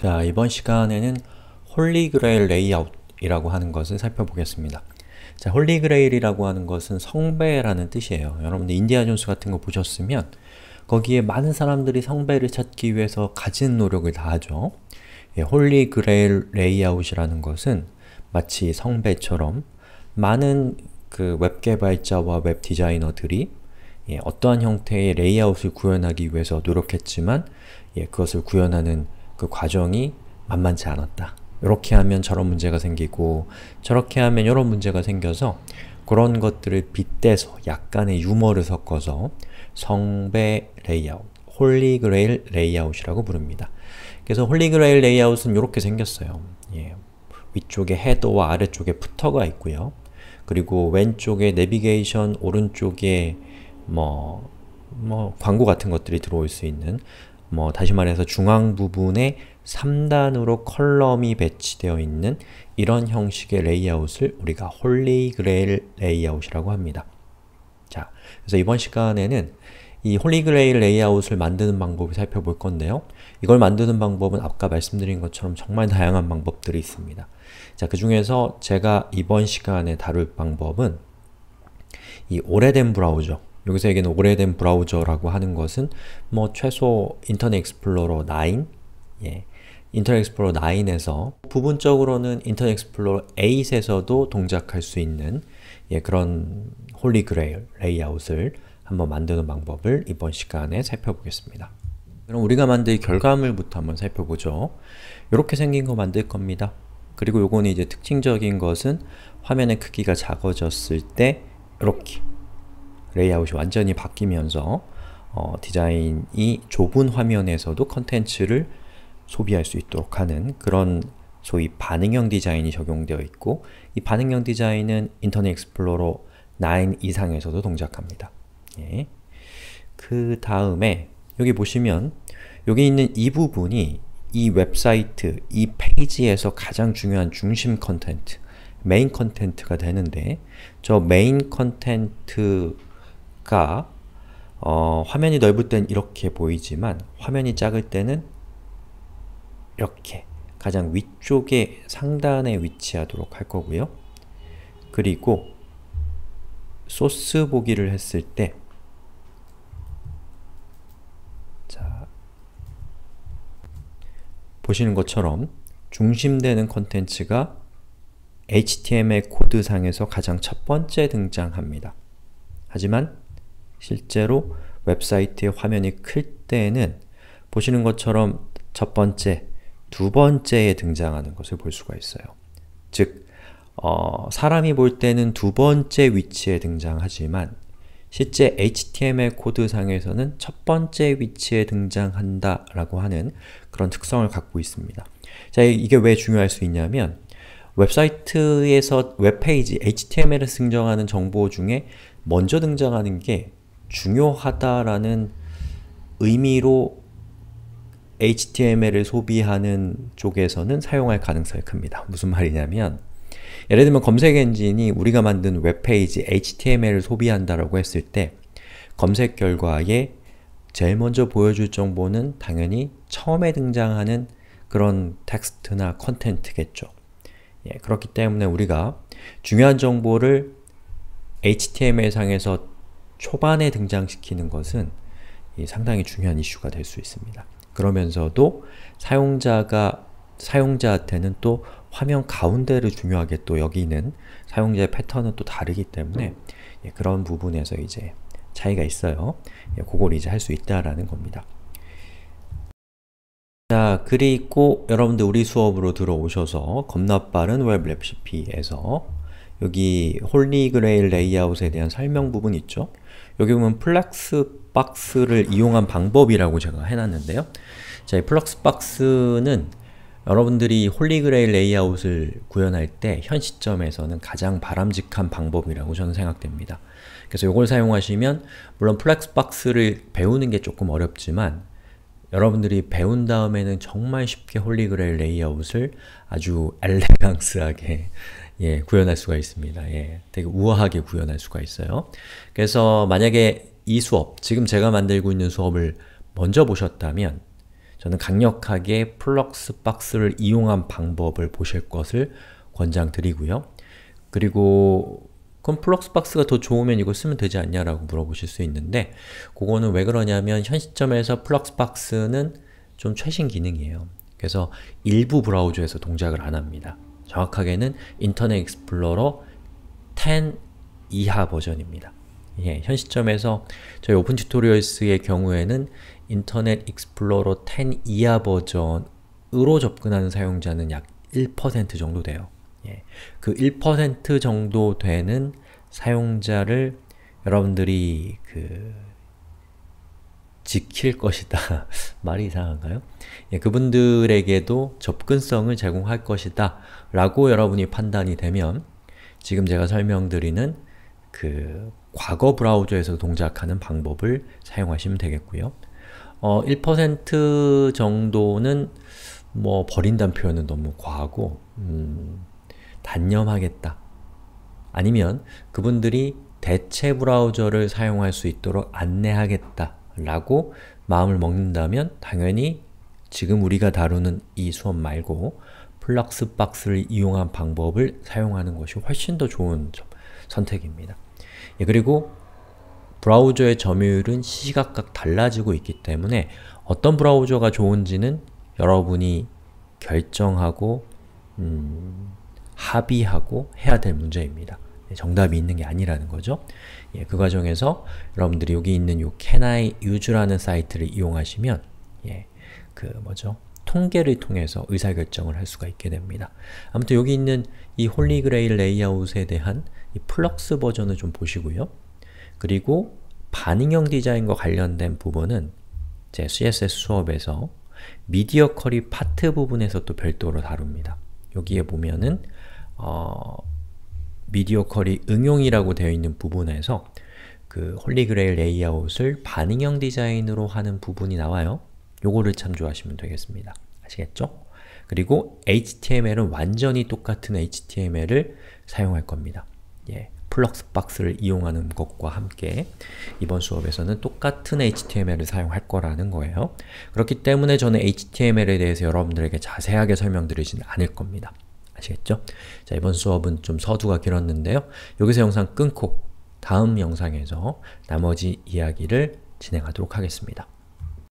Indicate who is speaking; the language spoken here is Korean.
Speaker 1: 자, 이번 시간에는 홀리그레일 레이아웃이라고 하는 것을 살펴보겠습니다. 자, 홀리그레일이라고 하는 것은 성배라는 뜻이에요. 여러분들 인디아 존스 같은 거 보셨으면 거기에 많은 사람들이 성배를 찾기 위해서 가진 노력을 다하죠. 예, 홀리그레일 레이아웃이라는 것은 마치 성배처럼 많은 그 웹 개발자와 웹 디자이너들이 예, 어떠한 형태의 레이아웃을 구현하기 위해서 노력했지만 예, 그것을 구현하는 그 과정이 만만치 않았다. 이렇게 하면 저런 문제가 생기고 저렇게 하면 이런 문제가 생겨서 그런 것들을 빗대서 약간의 유머를 섞어서 성배 레이아웃, 홀리그레일 레이아웃이라고 부릅니다. 그래서 홀리그레일 레이아웃은 이렇게 생겼어요. 예. 위쪽에 헤더와 아래쪽에 푸터가 있고요. 그리고 왼쪽에 내비게이션, 오른쪽에 뭐, 뭐 광고 같은 것들이 들어올 수 있는 뭐 다시 말해서 중앙 부분에 3단으로 컬럼이 배치되어 있는 이런 형식의 레이아웃을 우리가 홀리 그레일 레이아웃이라고 합니다. 자, 그래서 이번 시간에는 이 홀리 그레일 레이아웃을 만드는 방법을 살펴볼 건데요. 이걸 만드는 방법은 아까 말씀드린 것처럼 정말 다양한 방법들이 있습니다. 자, 그 중에서 제가 이번 시간에 다룰 방법은 이 오래된 브라우저, 여기서 얘기는 오래된 브라우저라고 하는 것은 뭐 최소 인터넷 익스플로러 9 예. 인터넷 익스플로러 9에서 부분적으로는 인터넷 익스플로러 8에서도 동작할 수 있는 예, 그런 홀리 그레일 레이아웃을 한번 만드는 방법을 이번 시간에 살펴보겠습니다. 그럼 우리가 만들 결과물부터 한번 살펴보죠. 이렇게 생긴 거 만들 겁니다. 그리고 요거는 이제 특징적인 것은 화면의 크기가 작아졌을 때 이렇게 레이아웃이 완전히 바뀌면서 어, 디자인이 좁은 화면에서도 컨텐츠를 소비할 수 있도록 하는 그런 소위 반응형 디자인이 적용되어 있고 이 반응형 디자인은 인터넷 익스플로러 9 이상에서도 동작합니다. 예. 그 다음에 여기 보시면 여기 있는 이 부분이 이 웹사이트, 이 페이지에서 가장 중요한 중심 컨텐트, 메인 컨텐트가 되는데 저 메인 컨텐트 니까 어, 화면이 넓을 땐 이렇게 보이지만 화면이 작을 때는 이렇게 가장 위쪽에 상단에 위치하도록 할 거고요. 그리고 소스 보기를 했을 때 자, 보시는 것처럼 중심되는 컨텐츠가 HTML 코드상에서 가장 첫 번째 등장합니다. 하지만 실제로 웹사이트의 화면이 클 때에는 보시는 것처럼 첫 번째, 두 번째에 등장하는 것을 볼 수가 있어요. 즉, 어, 사람이 볼 때는 두 번째 위치에 등장하지만 실제 HTML 코드상에서는 첫 번째 위치에 등장한다 라고 하는 그런 특성을 갖고 있습니다. 자, 이게 왜 중요할 수 있냐면 웹사이트에서 웹페이지 HTML을 증정하는 정보 중에 먼저 등장하는 게 중요하다라는 의미로 HTML을 소비하는 쪽에서는 사용할 가능성이 큽니다. 무슨 말이냐면 예를 들면 검색 엔진이 우리가 만든 웹페이지 HTML을 소비한다라고 했을 때 검색 결과에 제일 먼저 보여줄 정보는 당연히 처음에 등장하는 그런 텍스트나 컨텐트겠죠. 예, 그렇기 때문에 우리가 중요한 정보를 HTML상에서 초반에 등장시키는 것은 상당히 중요한 이슈가 될 수 있습니다. 그러면서도 사용자가 사용자한테는 또 화면 가운데를 중요하게 또 여기는 사용자의 패턴은 또 다르기 때문에 예, 그런 부분에서 이제 차이가 있어요. 예, 그걸 이제 할 수 있다라는 겁니다. 자, 그리고 여러분들 우리 수업으로 들어오셔서 겁나 빠른 웹 랩시피에서 여기 홀리그레일 레이아웃에 대한 설명 부분 있죠? 여기 보면 플렉스 박스를 이용한 방법이라고 제가 해놨는데요. 자, 이 플렉스 박스는 여러분들이 홀리그레일 레이아웃을 구현할 때 현 시점에서는 가장 바람직한 방법이라고 저는 생각됩니다. 그래서 이걸 사용하시면 물론 플렉스박스를 배우는 게 조금 어렵지만 여러분들이 배운 다음에는 정말 쉽게 홀리그레일 레이아웃을 아주 엘레강스하게 예, 구현할 수가 있습니다. 예, 되게 우아하게 구현할 수가 있어요. 그래서 만약에 이 수업, 지금 제가 만들고 있는 수업을 먼저 보셨다면 저는 강력하게 플럭스 박스를 이용한 방법을 보실 것을 권장드리고요. 그리고 그럼 플럭스 박스가 더 좋으면 이거 쓰면 되지 않냐라고 물어보실 수 있는데 그거는 왜 그러냐면 현 시점에서 플럭스 박스는 좀 최신 기능이에요. 그래서 일부 브라우저에서 동작을 안 합니다. 정확하게는 인터넷 익스플로러 10 이하 버전입니다. 예, 현 시점에서 저희 오픈 튜토리얼스의 경우에는 인터넷 익스플로러 10 이하 버전으로 접근하는 사용자는 약 1% 정도 돼요. 예, 그 1% 정도 되는 사용자를 여러분들이 그 지킬 것이다. 말이 이상한가요? 예, 그분들에게도 접근성을 제공할 것이다 라고 여러분이 판단이 되면 지금 제가 설명드리는 그 과거 브라우저에서 동작하는 방법을 사용하시면 되겠고요. 어, 1% 정도는 뭐 버린다는 표현은 너무 과하고 음, 단념하겠다. 아니면 그분들이 대체 브라우저를 사용할 수 있도록 안내하겠다 라고 마음을 먹는다면 당연히 지금 우리가 다루는 이 수업 말고 플럭스 박스를 이용한 방법을 사용하는 것이 훨씬 더 좋은 선택입니다. 예, 그리고 브라우저의 점유율은 시시각각 달라지고 있기 때문에 어떤 브라우저가 좋은지는 여러분이 결정하고 음, 합의하고 해야 될 문제입니다. 예, 정답이 있는 게 아니라는 거죠. 예, 그 과정에서 여러분들이 여기 있는 요 can I use라는 사이트를 이용하시면 예, 그 뭐죠? 통계를 통해서 의사결정을 할 수가 있게 됩니다. 아무튼 여기 있는 이 홀리그레일 레이아웃에 대한 이 플럭스 버전을 좀 보시고요. 그리고 반응형 디자인과 관련된 부분은 제 CSS 수업에서 미디어 커리 파트 부분에서 또 별도로 다룹니다. 여기에 보면은 어, 미디어컬이 응용이라고 되어 있는 부분에서 그 홀리그레일 레이아웃을 반응형 디자인으로 하는 부분이 나와요. 요거를 참조하시면 되겠습니다. 아시겠죠? 그리고 HTML은 완전히 똑같은 HTML을 사용할 겁니다. 예, 플럭스 박스를 이용하는 것과 함께 이번 수업에서는 똑같은 HTML을 사용할 거라는 거예요. 그렇기 때문에 저는 HTML에 대해서 여러분들에게 자세하게 설명드리진 않을 겁니다. 아시겠죠? 자, 이번 수업은 좀 서두가 길었는데요. 여기서 영상 끊고 다음 영상에서 나머지 이야기를 진행하도록 하겠습니다.